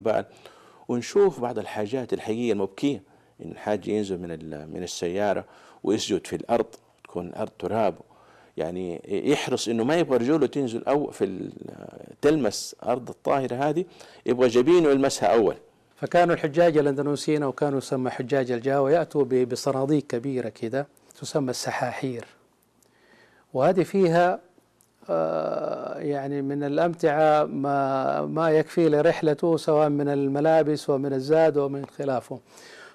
بعد ونشوف بعض الحاجات الحقيقيه المبكيه ان الحاج ينزل من من السياره ويسجد في الارض تكون الارض تراب يعني يحرص انه ما يبغى رجوله تنزل او في تلمس ارض الطاهره هذه يبغى جبينه يلمسها اول فكانوا الحجاج الاندلسيين او كانوا يسمى حجاج الجاوه ياتوا بصناديق كبيره كده تسمى السحاحير وهذه فيها يعني من الأمتعة ما, ما يكفي لرحلته سواء من الملابس ومن الزاد ومن خلافه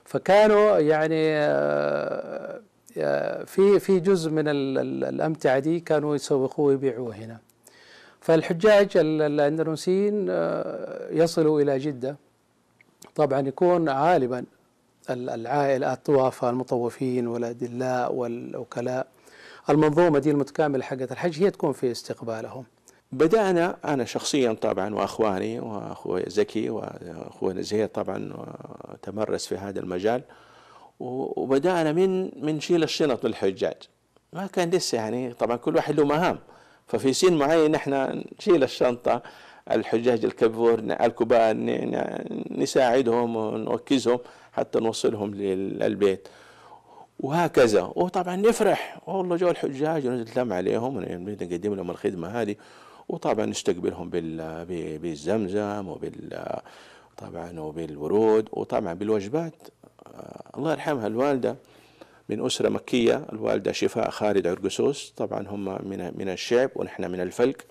فكانوا يعني آه، آه، في في جزء من الأمتعة دي كانوا يسوقوه ويبيعوه هنا فالحجاج الأندلسيين آه، يصلوا إلى جدة طبعا يكون غالبا العائلة الطوافة المطوفين والأدلاء والوكلاء المنظومه دي المتكامله حقت الحج هي تكون في استقبالهم. بدأنا أنا شخصيا طبعا وأخواني وأخوي زكي وأخوي زهير طبعا تمرس في هذا المجال وبدأنا من من شيل الشنط للحجاج ما كان لسه يعني طبعا كل واحد له مهام ففي سن معين احنا نشيل الشنطة الحجاج الكبور الكبار نساعدهم ونوكزهم حتى نوصلهم للبيت وهكذا وطبعا نفرح والله جو الحجاج ونتلم عليهم نقدم لهم الخدمة هذه وطبعا نستقبلهم بالزمزم وبال طبعا وبالورود وطبعا بالوجبات آه، الله يرحمها الوالدة من أسرة مكية الوالدة شفاء خالد عرقسوس طبعا هم من من الشعب ونحن من الفلك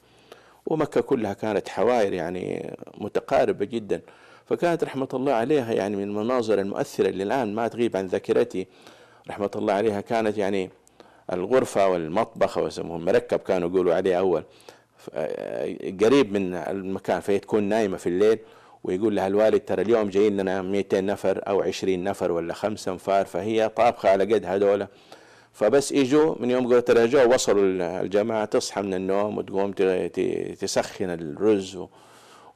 ومكة كلها كانت حوائر يعني متقاربة جدا فكانت رحمة الله عليها يعني من المناظر المؤثرة اللي الآن ما تغيب عن ذاكرتي رحمة الله عليها كانت يعني الغرفة والمطبخ ويسموه المركب كانوا يقولوا عليه أول آه، قريب من المكان فهي تكون نايمة في الليل ويقول لها الوالد ترى اليوم جايين لنا 200 نفر أو 20 نفر ولا خمسة نفر فهي طابخة على قد هذول فبس يجوا من يوم قلت لها جو وصلوا الجماعة تصحى من النوم وتقوم تسخن الرز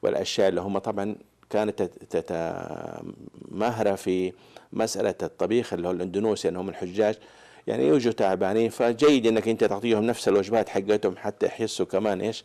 والأشياء اللي هم طبعا كانت تتماهرة في مسألة الطبيخ اللي هو الاندونوسي اللي يعني هم الحجاج يعني يجوا تعبانين فجيد انك انت تعطيهم نفس الوجبات حقتهم حتى يحسوا كمان ايش